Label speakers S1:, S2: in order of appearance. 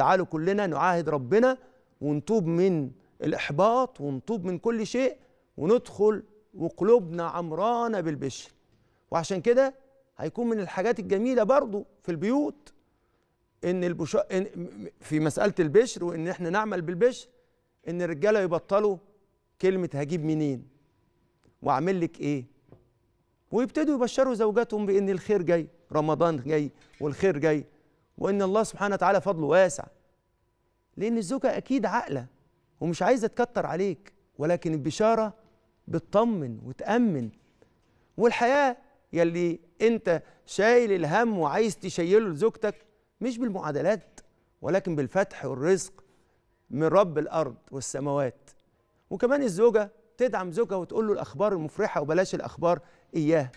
S1: تعالوا كلنا نعاهد ربنا ونتوب من الإحباط ونتوب من كل شيء وندخل وقلوبنا عمرانة بالبشر وعشان كده هيكون من الحاجات الجميلة برضو في البيوت إن البش... إن في مسألة البشر وإن إحنا نعمل بالبشر إن الرجالة يبطلوا كلمة هجيب منين وأعمل لك إيه ويبتدوا يبشروا زوجاتهم بإن الخير جاي رمضان جاي والخير جاي وان الله سبحانه وتعالى فضله واسع لان الزوجه اكيد عاقله ومش عايزه تكتر عليك ولكن البشاره بتطمن وتامن والحياه يلي انت شايل الهم وعايز تشيله لزوجتك مش بالمعادلات ولكن بالفتح والرزق من رب الارض والسماوات وكمان الزوجه تدعم زوجها وتقول له الاخبار المفرحه وبلاش الاخبار اياه